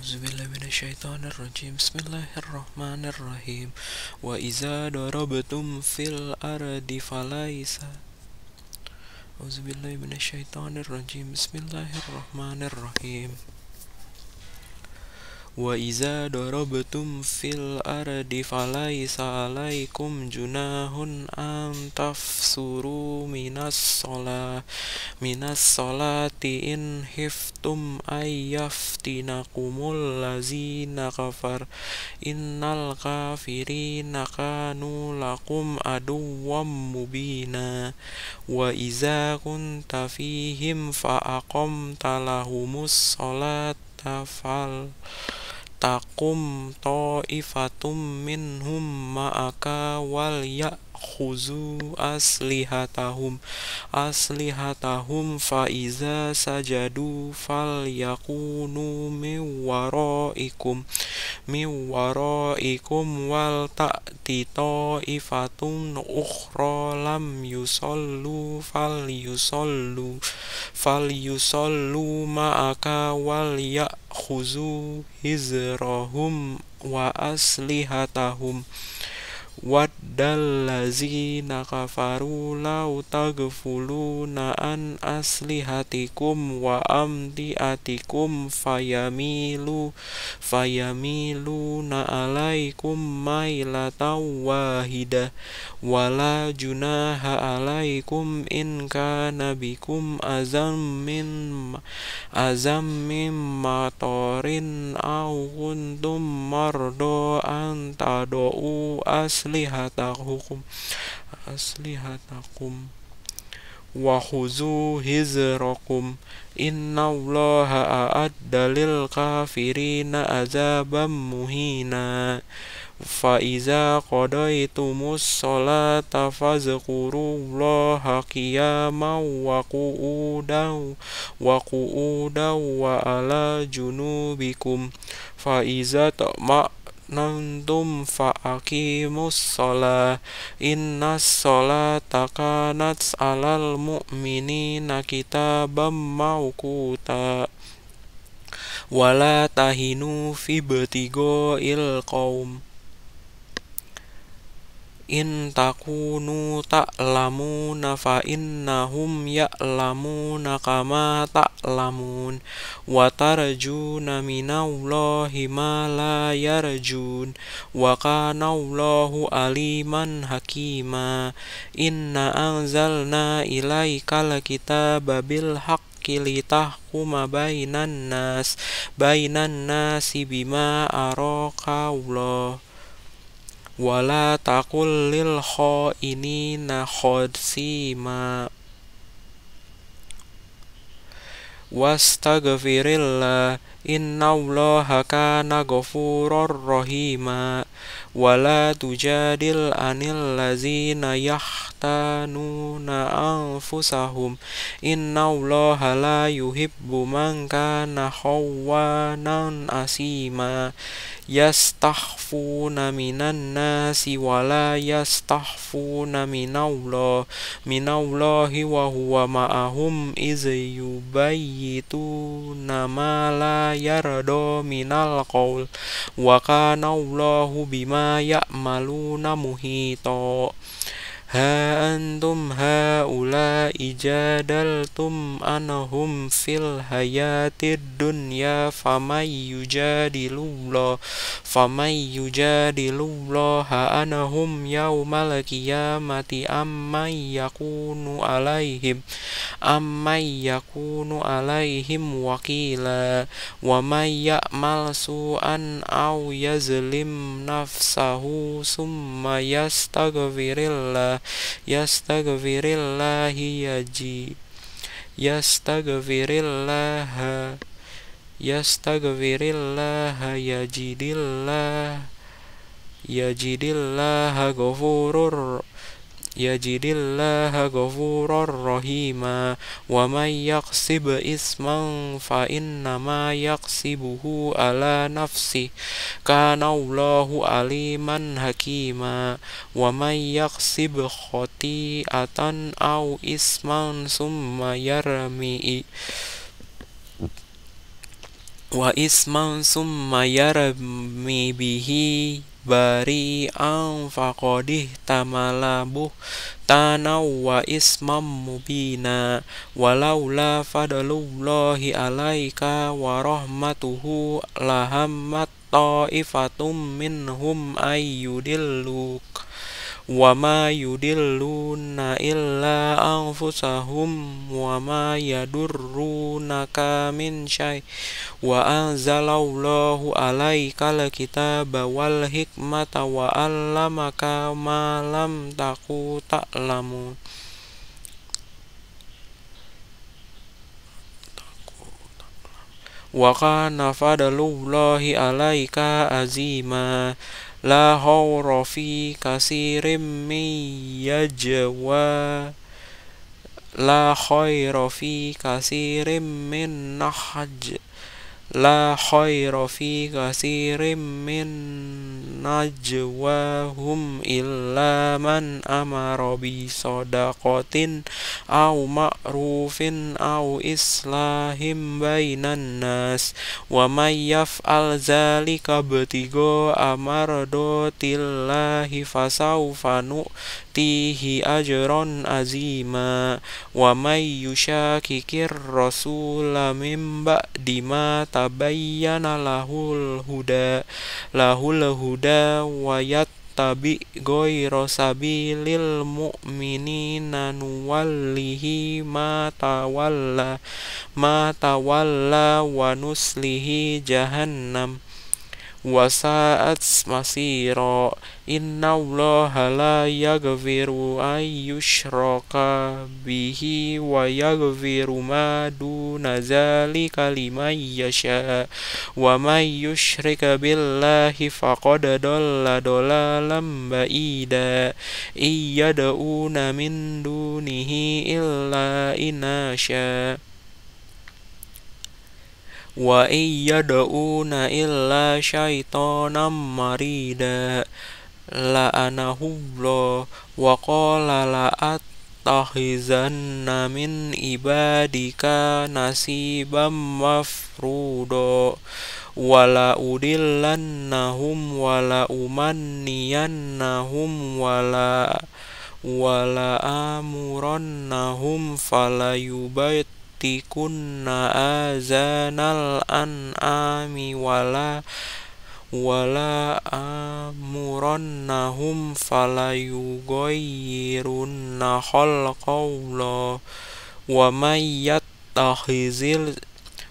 أعوذ بالله من الشيطان الرجيم بسم الله الرحمن الرحيم وإذا ضربتم في الأرض فليس أعوذ بالله من الشيطان الرجيم بسم الله الرحمن الرحيم wa iza darabtum fil ardi falaysa alaikum junahun an tafsuru minas sala minas salati in hiftum ayyaftinakumul lazina kafar innal kafirina kanu lakum aduwwam mubina wa iza kunta fihim fa'aqamta lahumus tafal takum to ifatum minhum ma'aka wal ya khuzu aslihatahum aslihatahum faiza sajadu fal yakunu miwaraikum ikum wal ta'ti ta'ifatun ukhra lam yusallu fal yusallu fal yusallu ma'aka wal ya'khuzu hizrahum wa aslihatahum Waddallazina kafaru lau tagfuluna an aslihatikum wa atikum fayamilu fayamilu na alaikum mailatan wahida wala junaha alaikum in kana bikum azam min azam min matorin au kuntum mardo antadu tado'u as aslihatakum aslihatakum wa khuzu hizrakum innallaha a'adda dalil kafirina azabam muhina fa iza qadaytumus salata fazkurullaha qiyaman wa qu'udan wa qu'udan wa ala junubikum fa iza ta'ma nantum fa aqimus shala innas sholata kanat 'alal mu'minina kitabam mauquta wala tahinu fi il qaum in takunu tak fa innahum ya'lamuna kama ta'lamun wa tarjuna minallahi ma la yarjun wa kana Allahu aliman hakima inna anzalna kita babil hak kilitah kuma bainan nas bainan nasi bima araka Allah wala takul lil ho ini khainina khodsima wastaghfirillah إن الله كان غفورا رحيما ولا تجادل عن الذين يختانون أنفسهم إن الله لا يحب من كان خوانا أثيما يستخفون من الناس ولا يستخفون من الله من الله وهو معهم إذ يبيتون ما لا Ya yardo minal qaul wa kana Allahu bima ya'maluna muhito Ha antum haula tum anahum fil hayatid dunya famay yujadilullah famay yujadilullah anahum yaumal qiyamati ammay yakunu alaihim ammay yakunu alaihim wakila wa may ya'mal su'an aw yazlim nafsahu summa yastaghfirillah yastaghfirillahi yaji yastaghfirillaha yastaghfirillaha yajidillah yajidillah ghafurur yajidillaha ghafurar rahima wa may yaksib isman fa innama yaksibuhu ala nafsi kana Allahu aliman hakima wa may yaksib khati'atan aw isman summa yarmi'i wa isman summa yarmi bihi bari ang faqadih tamalabu wa ismam mubina walaula fadlullahi alaika wa rahmatuhu lahammat ta'ifatum minhum ayyudilluk Wama yudilluna illa anfusahum Wama yadurrunaka min syai Wa anzalallahu alaika lakitaba wal hikmata Wa allamaka malam taku ta'lamun Wa kana fadlullahi alaika azimah لا هور في كثير من يجوى لا خير في كثير من نحج la khayra fi kasirim min najwahum illa man amara bi sadaqatin aw ma'rufin au islahim bainan nas wa may yaf'al zalika betigo amardotillahi fasawfa tihi ajron azima wa may yushakikir rasula mim tabayyana lahul huda lahul huda wayat tabi goyro sabilil mu'minina nuwallihi ma tawalla ma tawalla wa nuslihi jahannam wasaat masiro inna Allah la yaghfiru ayyushraka bihi wa yaghfiru ma duna zalika liman yasha wa may yushrik billahi faqad dalla dalalam ba'ida iyyad'una min dunihi illa inasha wa iyyaduna illa syaitonam marida la'anahullah wa qala la'at takhizanna min ibadika nasibam mafrudo wala udillannahum wala umanniyannahum wala wala amurannahum falayubait kunna azanal ami wala wala amuron nahum falayugoyirun nahol kaulo wamayat tahizil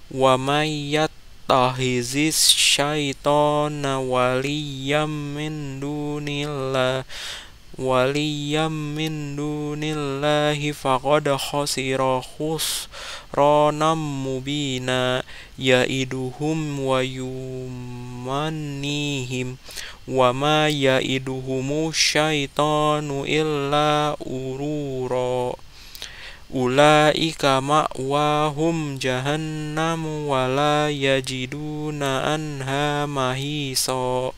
wamayat tahizis syaiton waliyam min dunillah waliyam min dunillahi faqad khasira khusranam mubina yaiduhum wa yumannihim wa ma yaiduhumu syaitanu illa ururo, ulaika ma'wahum jahannam wa la yajiduna anha mahisa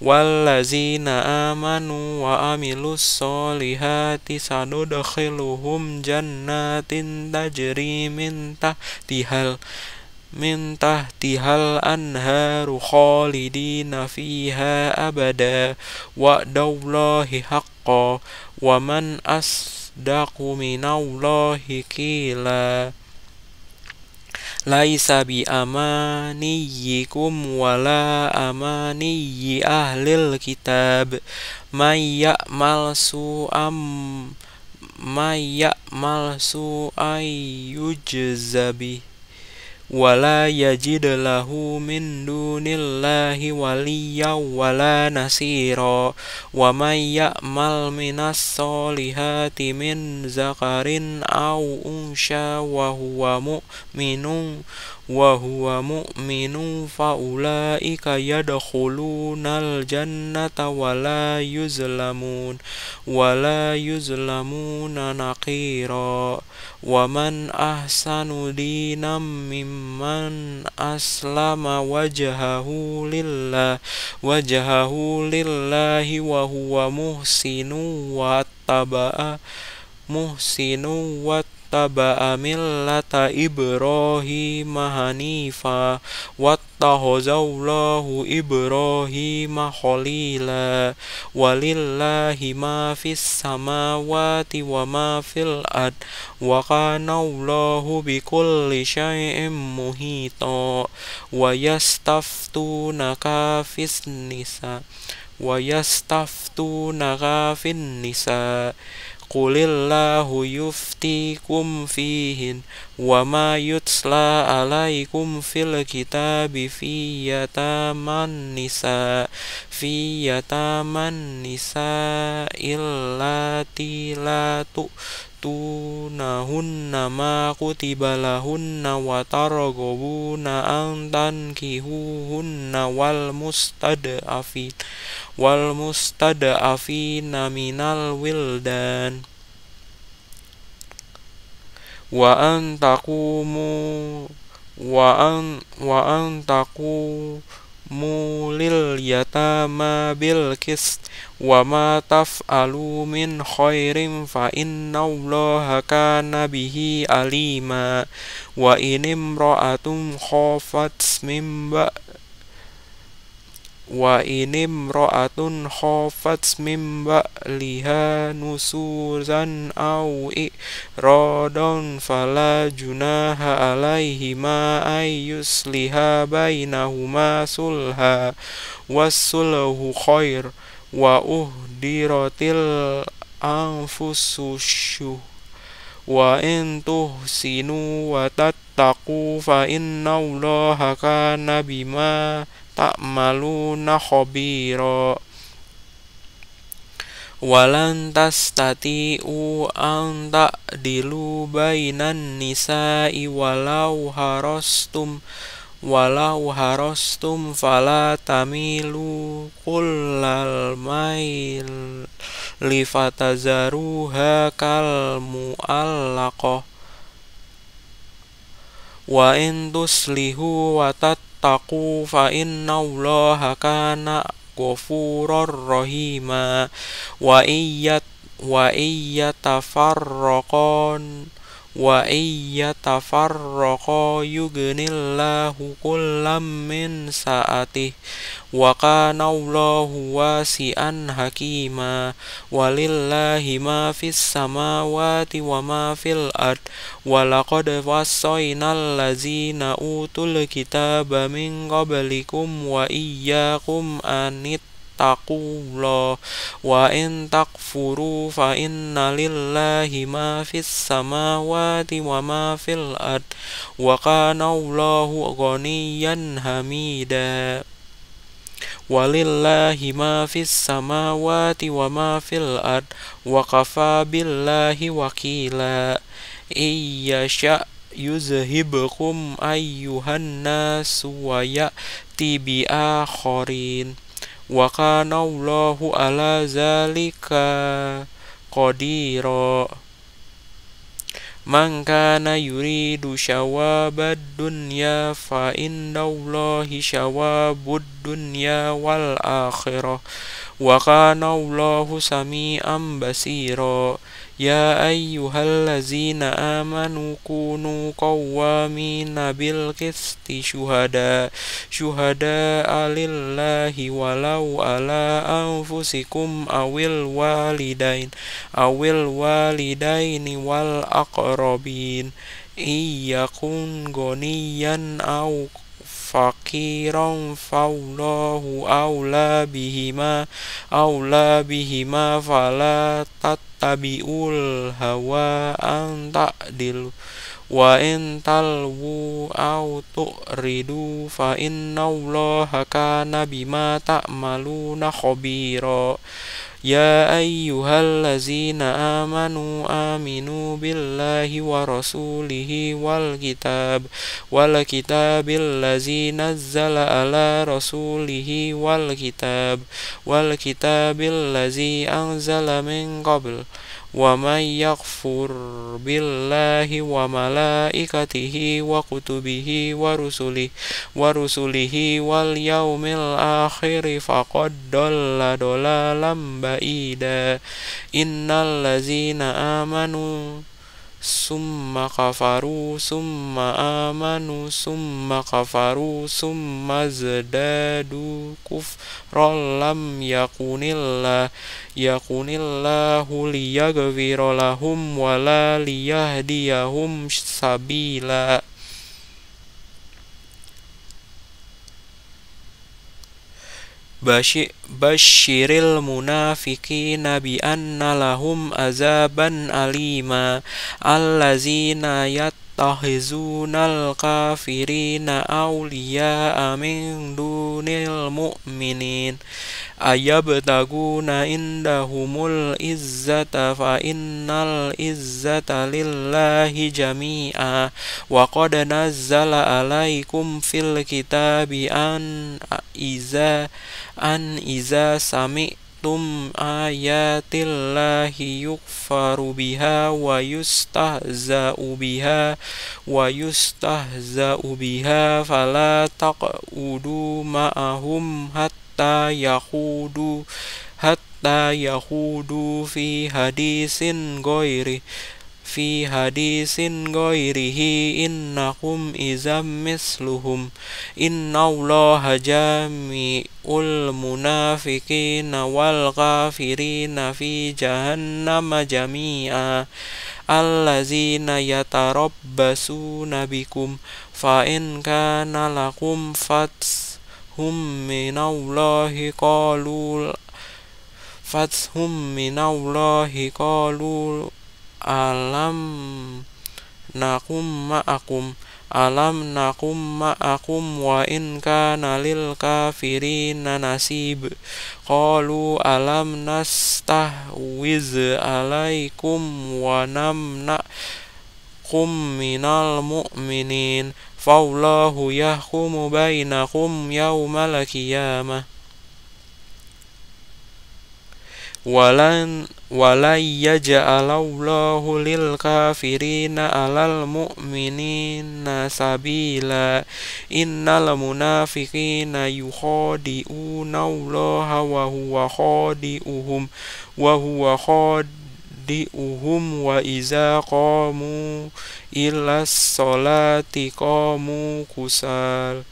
wallazina amanu wa amilus solihati sanudkhiluhum jannatin tajri min tahtihal min tahtihal anharu khalidina fiha abada wa daullahi haqqa wa man asdaqu minallahi kila ليس بأمانيكم ولا أماني أهل الكتاب من يأمل سوءا من يأمل سوءا يجز به wala yajid lahu min dunillahi waliya wala nasira wa may ya'mal minas solihati min zakarin aw unsha wa huwa mu'minun wa huwa mu'minun fa ulaika yadkhulunal jannata wa la yuzlamun wa la yuzlamuna naqira wa man ahsanu dinam mimman aslama wajhahu lillah lillahi wa huwa muhsinu wa taba'a muhsinu wa taba'a millata Ibrahima hanifa wattahazallahu Ibrahima khalila walillahi ma fis samawati wa ma fil ad wa kana bikulli syai'im muhito wa yastaftunaka fis nisa wa yastaftunaka fin nisa' Qulillahu yuftikum fihin wa ma yutsla alaikum fil kitabi fi yataman nisa fi yataman nisa illati la yu'tunahunna ma kutiba lahunna wa nawal mustada afid wal mustada wal naminal minal wildan wa an taqumu wa an wa an mulil yatama bil kis wa ma taf'alu min khairin fa inna allaha kana bihi alima wa inimro imra'atun khafat min wa inim ro'atun khofat mimba liha nusuzan au rodon fala junaha alaihima ayus liha bainahuma sulha wasulhu khair wa dirotil anfususyuh wa in tuhsinu wa tattaqu fa inna allaha kana bima ta'maluna khabira walan tastati'u an ta'dilu bainan nisa'i walau harastum walau harastum fala tamilu kullal mail lifatazaruha kal mu'allaqah wa in tuslihu wa tat تتقوا فإن الله كان غفورا رحيما وإن يتفرقان wa iyyatafarraqa yughnillahu kullam min sa'atih wa kana Allahu wasi'an hakima walillahi ma fis samawati wa ma fil ard wa laqad wassaynal ladzina utul kitaba min qablikum wa iyyakum anit taqullah wa in takfuru fa inna lillahi ma fis samawati wa ma fil ard wa kana Allahu ghaniyan hamida walillahi ma fis samawati wa ma fil ard wa kafa billahi wakila iyasha' yuzhibkum ayyuhan nasu wa ya'ti bi wa kana Allahu ala zalika qadira Man kana yuridu syawabad dunya fa inna Allahi syawabud dunya wal akhirah wa kana Allahu sami'an basira يا أيها الذين آمنوا كونوا قوامين بالقسط شهداء شهداء لله ولو على أنفسكم أو الوالدين أو الوالدين والأقربين إن يكن غنيا أو Pakirong fa'ullahu aula bihima, aula bihima fa'la tatabiul hawa ang takdil wa'ental wu'au tok ridu fa'in nau'loh haka nabima tak malu na يا أيها الذين آمنوا آمنوا بالله ورسوله والكتاب والكتاب الذي نزل على رسوله والكتاب والكتاب الذي أنزل من قبل ومن يغفر بالله وملائكته وكتبه ورسله ورسله واليوم الآخر فقد ضل ضلالا بعيدا إن الذين آمنوا summa kafaru summa amanu summa kafaru summa zadadu kuf rolam yakunillah yakunillahu liyagfira lahum wala liyahdiyahum sabila Bashiril munafiki nabi anna lahum azaban alima allazina yat tahizunal kafirina awliya amin dunil mu'minin taguna indahumul izzata fa innal izzata lillahi jami'a wa qad nazzala alaikum fil kitabi an iza an iza sami' tum ayatillahi yukfaru biha wa yustahza'u biha wa yustahza'u biha fala taq'udu ma'ahum hatta yahudu hatta yahudu fi hadisin ghairi fi hadisin ghairihi innakum izam misluhum jami ul munafiqina wal kafirina fi jahannama jami'a allazina yatarabbasuna bikum fa in kana lakum fathum fats qalu fathum allahi qalu alam nakum ma'akum alam nakum ma'akum wa in kana lil kafirina nasib qalu alam nastahwiz alaikum wa namna kum minal mu'minin fa'allahu yahkumu bainakum yawmal qiyamah walan ja'alallahu lil kafirina alal mu'minina sabila innal munafiqina yukhadi'una allaha wa huwa khadi'uhum wa huwa khadi'uhum wa iza qamu ila solati qamu kusal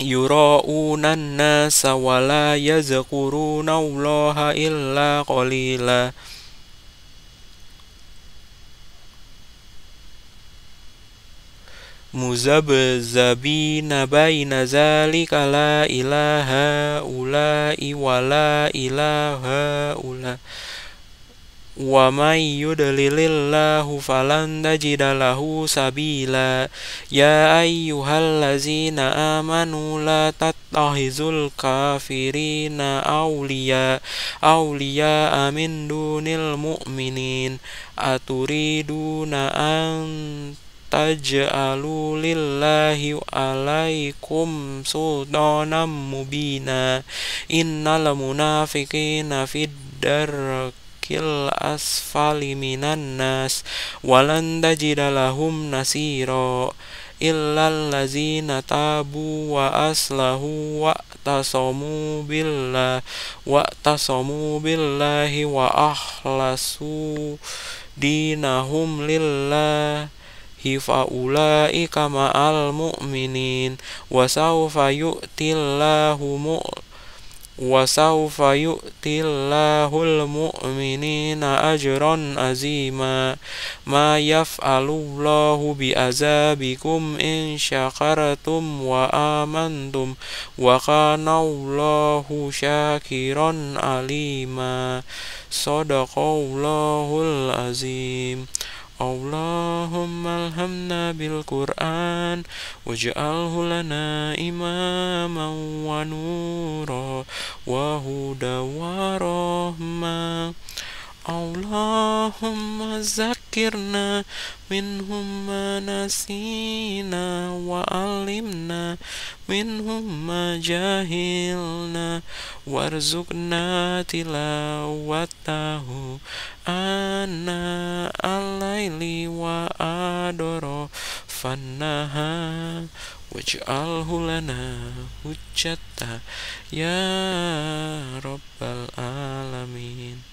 يراءون الناس ولا يذكرون الله إلا قليلا مذبذبين بين ذلك لا إله هؤلاء ولا إله هؤلاء wa may yudlilillahu falan tajida sabila ya ayyuhallazina amanu la tattakhizul kafirina awliya awliya amin dunil mu'minin aturiduna an taj'alu lillahi alaikum sultanan mubina innal munafiqina fid kil asfali minan nas walan jidalahum nasiro nasira illal lazina tabu wa aslahu wa tasamu billah wa tasamu billahi wa ahlasu dinahum lillah hifaulai kama ma'al mu'minin wa sawfa yu'tillahu mu'minin wasaufa yu'tillahul mu'minina ajran azima ma bi azabikum in syakartum wa amantum wa kanallahu syakiran alima sadaqallahul azim Allahumma alhamna bil Qur'an waj'alhu lana imaman wa nura wa hudaw wa Allahumma zakirna minhumma nasina wa alimna minhumma jahilna warzukna tilawatahu anna alaili wa adoro fannaha waj'alhu lana hujjata ya rabbal alamin